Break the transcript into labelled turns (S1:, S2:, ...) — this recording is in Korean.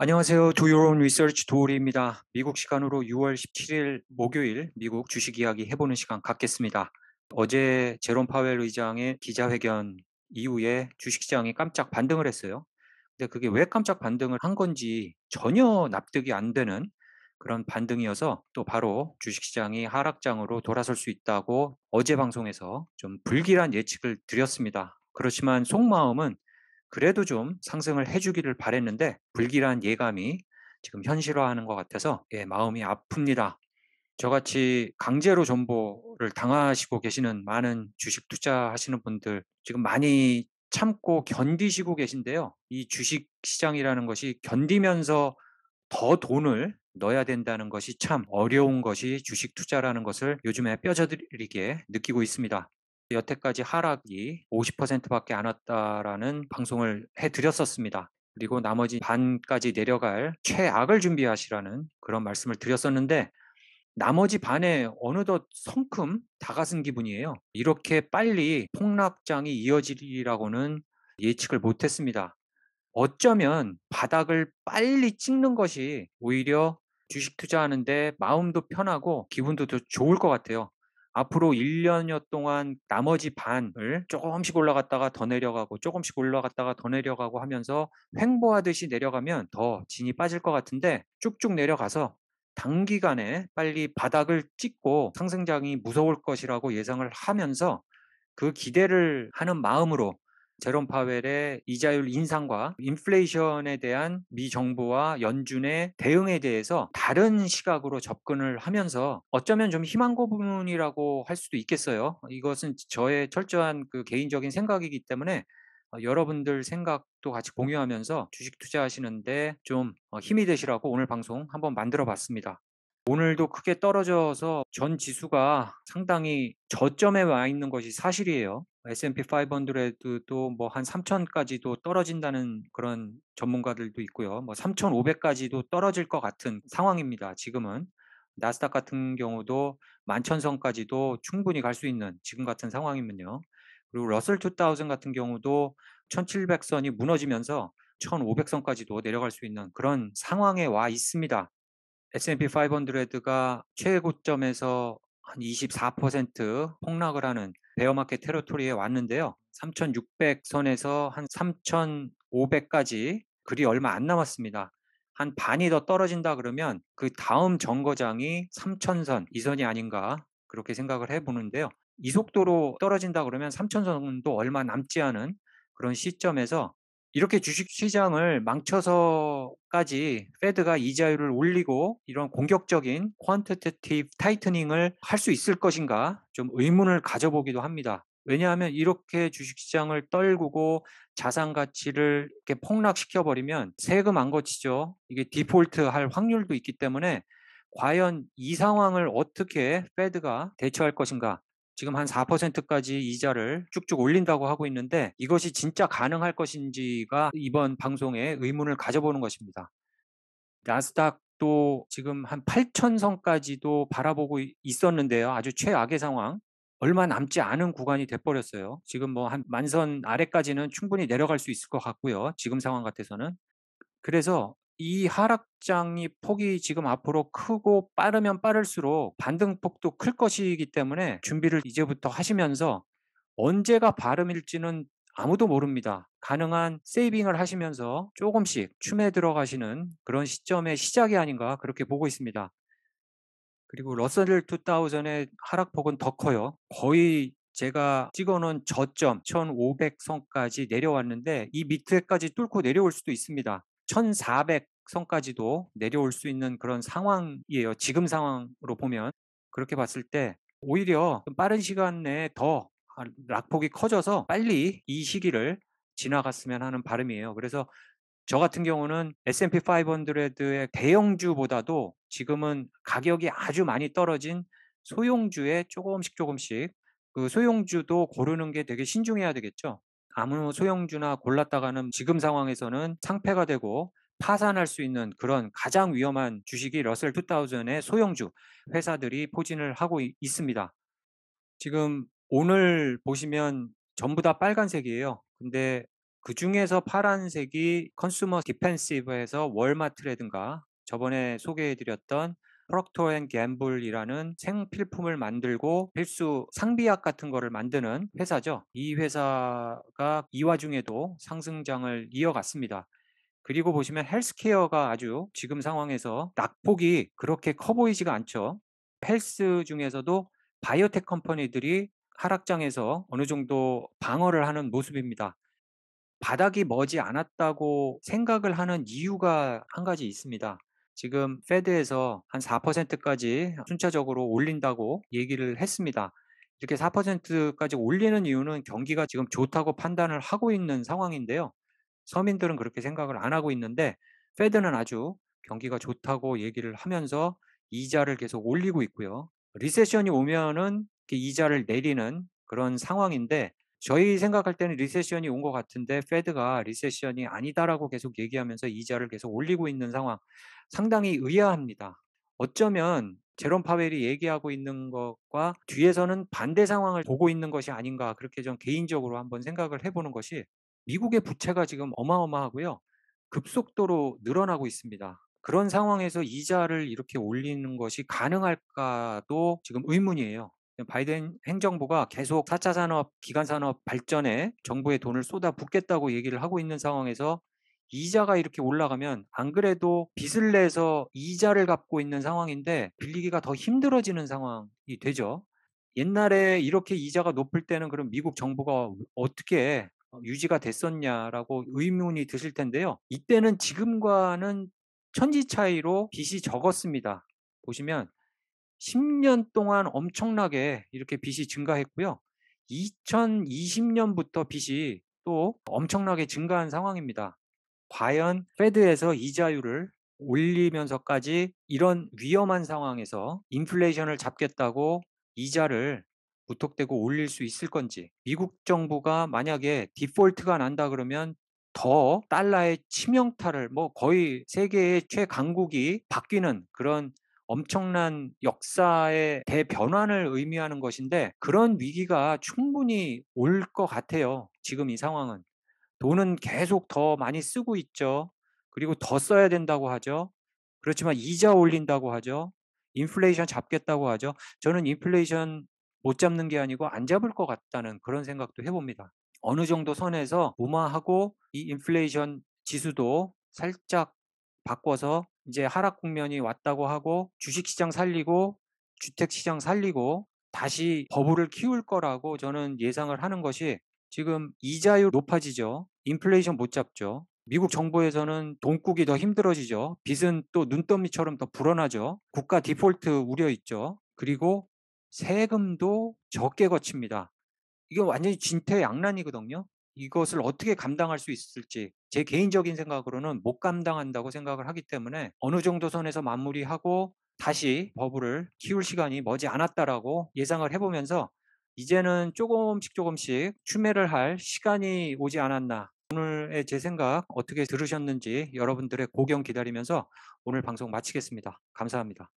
S1: 안녕하세요. 조유론 리서치 도우리입니다. 미국 시간으로 6월 17일 목요일 미국 주식 이야기 해보는 시간 갖겠습니다. 어제 제롬 파웰 의장의 기자회견 이후에 주식시장이 깜짝 반등을 했어요. 근데 그게 왜 깜짝 반등을 한 건지 전혀 납득이 안 되는 그런 반등이어서 또 바로 주식시장이 하락장으로 돌아설 수 있다고 어제 방송에서 좀 불길한 예측을 드렸습니다. 그렇지만 속마음은 그래도 좀 상승을 해주기를 바랬는데 불길한 예감이 지금 현실화하는 것 같아서 예, 마음이 아픕니다. 저같이 강제로 정보를 당하시고 계시는 많은 주식 투자하시는 분들 지금 많이 참고 견디시고 계신데요. 이 주식 시장이라는 것이 견디면서 더 돈을 넣어야 된다는 것이 참 어려운 것이 주식 투자라는 것을 요즘에 뼈저리게 느끼고 있습니다. 여태까지 하락이 50%밖에 안 왔다라는 방송을 해드렸었습니다. 그리고 나머지 반까지 내려갈 최악을 준비하시라는 그런 말씀을 드렸었는데 나머지 반에 어느덧 성큼 다가선 기분이에요. 이렇게 빨리 폭락장이 이어지리라고는 예측을 못했습니다. 어쩌면 바닥을 빨리 찍는 것이 오히려 주식 투자하는데 마음도 편하고 기분도 더 좋을 것 같아요. 앞으로 1년여 동안 나머지 반을 조금씩 올라갔다가 더 내려가고 조금씩 올라갔다가 더 내려가고 하면서 횡보하듯이 내려가면 더 진이 빠질 것 같은데 쭉쭉 내려가서 단기간에 빨리 바닥을 찍고 상승장이 무서울 것이라고 예상을 하면서 그 기대를 하는 마음으로 제롬 파웰의 이자율 인상과 인플레이션에 대한 미 정부와 연준의 대응에 대해서 다른 시각으로 접근을 하면서 어쩌면 좀 희망 고분이라고 할 수도 있겠어요. 이것은 저의 철저한 그 개인적인 생각이기 때문에 어, 여러분들 생각도 같이 공유하면서 주식 투자하시는데 좀 어, 힘이 되시라고 오늘 방송 한번 만들어 봤습니다. 오늘도 크게 떨어져서 전 지수가 상당히 저점에 와 있는 것이 사실이에요. S&P 500에도 뭐한 3천까지도 떨어진다는 그런 전문가들도 있고요. 뭐 3,500까지도 떨어질 것 같은 상황입니다. 지금은 나스닥 같은 경우도 1 1 0 0 0선까지도 충분히 갈 수 있는 지금 같은 상황이면요. 그리고 러셀 2000 같은 경우도 1700선이 무너지면서 1500선까지도 내려갈 수 있는 그런 상황에 와 있습니다. S&P 500가 최고점에서 한 24% 폭락을 하는 베어마켓 테러토리에 왔는데요. 3,600선에서 한 3,500까지 그리 얼마 안 남았습니다. 한 반이 더 떨어진다 그러면 그 다음 정거장이 3,000선, 이 선이 아닌가 그렇게 생각을 해보는데요. 이 속도로 떨어진다 그러면 3,000선도 얼마 남지 않은 그런 시점에서 이렇게 주식 시장을 망쳐서까지 페드가 이자율을 올리고 이런 공격적인 퀀티테티브 타이트닝을 할 수 있을 것인가 좀 의문을 가져보기도 합니다. 왜냐하면 이렇게 주식시장을 떨구고 자산 가치를 이렇게 폭락시켜 버리면 세금 안 거치죠. 이게 디폴트 할 확률도 있기 때문에 과연 이 상황을 어떻게 페드가 대처할 것인가 지금 한 4%까지 이자를 쭉쭉 올린다고 하고 있는데 이것이 진짜 가능할 것인지가 이번 방송에 의문을 가져보는 것입니다. 나스닥 도 지금 한 8천선까지도 바라보고 있었는데요. 아주 최악의 상황. 얼마 남지 않은 구간이 돼버렸어요. 지금 뭐 한 만선 아래까지는 충분히 내려갈 수 있을 것 같고요. 지금 상황 같아서는. 그래서 이 하락장이 폭이 지금 앞으로 크고 빠르면 빠를수록 반등폭도 클 것이기 때문에 준비를 이제부터 하시면서 언제가 발음일지는 아무도 모릅니다. 가능한 세이빙을 하시면서 조금씩 춤에 들어가시는 그런 시점의 시작이 아닌가 그렇게 보고 있습니다. 그리고 러셀 2000의 하락폭은 더 커요. 거의 제가 찍어놓은 저점 1500선까지 내려왔는데 이 밑에까지 뚫고 내려올 수도 있습니다. 1,400 선까지도 내려올 수 있는 그런 상황이에요. 지금 상황으로 보면 그렇게 봤을 때 오히려 빠른 시간 내에 더락폭이 커져서 빨리 이 시기를 지나갔으면 하는 바람이에요. 그래서 저 같은 경우는 S&P 500의 대형주보다도 지금은 가격이 아주 많이 떨어진 소형주에 조금씩 조금씩 그 소형주도 고르는 게 되게 신중해야 되겠죠. 아무 소형주나 골랐다가는 지금 상황에서는 상패가 되고 파산할 수 있는 그런 가장 위험한 주식이 러셀 2000의 소형주 회사들이 포진을 하고 있습니다. 지금 오늘 보시면 전부 다 빨간색이에요. 근데 그 중에서 파란색이 컨슈머 디펜시브에서 월마트라든가 저번에 소개해드렸던 프록토앤갬블이라는 생필품을 만들고 필수 상비약 같은 거를 만드는 회사죠. 이 회사가 이 와중에도 상승장을 이어갔습니다. 그리고 보시면 헬스케어가 아주 지금 상황에서 낙폭이 그렇게 커 보이지가 않죠. 헬스 중에서도 바이오텍 컴퍼니들이 하락장에서 어느 정도 방어를 하는 모습입니다. 바닥이 머지 않았다고 생각을 하는 이유가 한 가지 있습니다. 지금 페드에서 한 4%까지 순차적으로 올린다고 얘기를 했습니다. 이렇게 4%까지 올리는 이유는 경기가 지금 좋다고 판단을 하고 있는 상황인데요. 서민들은 그렇게 생각을 안 하고 있는데 페드는 아주 경기가 좋다고 얘기를 하면서 이자를 계속 올리고 있고요. 리세션이 오면은 이자를 내리는 그런 상황인데 저희 생각할 때는 리세션이 온 것 같은데 페드가 리세션이 아니다라고 계속 얘기하면서 이자를 계속 올리고 있는 상황 상당히 의아합니다. 어쩌면 제롬 파웰이 얘기하고 있는 것과 뒤에서는 반대 상황을 보고 있는 것이 아닌가 그렇게 좀 개인적으로 한번 생각을 해보는 것이 미국의 부채가 지금 어마어마하고요. 급속도로 늘어나고 있습니다. 그런 상황에서 이자를 이렇게 올리는 것이 가능할까도 지금 의문이에요. 바이든 행정부가 계속 4차 산업, 기간 산업 발전에 정부의 돈을 쏟아붓겠다고 얘기를 하고 있는 상황에서 이자가 이렇게 올라가면 안 그래도 빚을 내서 이자를 갚고 있는 상황인데 빌리기가 더 힘들어지는 상황이 되죠. 옛날에 이렇게 이자가 높을 때는 그럼 미국 정부가 어떻게 유지가 됐었냐라고 의문이 드실 텐데요. 이때는 지금과는 천지 차이로 빚이 적었습니다. 보시면 10년 동안 엄청나게 이렇게 빚이 증가했고요. 2020년부터 빚이 또 엄청나게 증가한 상황입니다. 과연 페드에서 이자율을 올리면서까지 이런 위험한 상황에서 인플레이션을 잡겠다고 이자를 무턱대고 올릴 수 있을 건지 미국 정부가 만약에 디폴트가 난다 그러면 더 달러의 치명타를 뭐 거의 세계의 최강국이 바뀌는 그런 엄청난 역사의 대변환을 의미하는 것인데 그런 위기가 충분히 올 것 같아요. 지금 이 상황은. 돈은 계속 더 많이 쓰고 있죠. 그리고 더 써야 된다고 하죠. 그렇지만 이자 올린다고 하죠. 인플레이션 잡겠다고 하죠. 저는 인플레이션 못 잡는 게 아니고 안 잡을 것 같다는 그런 생각도 해봅니다. 어느 정도 선에서 무마하고 이 인플레이션 지수도 살짝 바꿔서 이제 하락 국면이 왔다고 하고 주식시장 살리고 주택시장 살리고 다시 버블을 키울 거라고 저는 예상을 하는 것이 지금 이자율 높아지죠. 인플레이션 못 잡죠. 미국 정부에서는 돈국이 더 힘들어지죠. 빚은 또눈덩미처럼더 불어나죠. 국가 디폴트 우려 있죠. 그리고 세금도 적게 거칩니다. 이게 완전히 진퇴양난이거든요. 이것을 어떻게 감당할 수 있을지 제 개인적인 생각으로는 못 감당한다고 생각을 하기 때문에 어느 정도 선에서 마무리하고 다시 버블을 키울 시간이 머지 않았다라고 예상을 해보면서 이제는 조금씩 조금씩 추매를 할 시간이 오지 않았나 오늘의 제 생각 어떻게 들으셨는지 여러분들의 고견 기다리면서 오늘 방송 마치겠습니다. 감사합니다.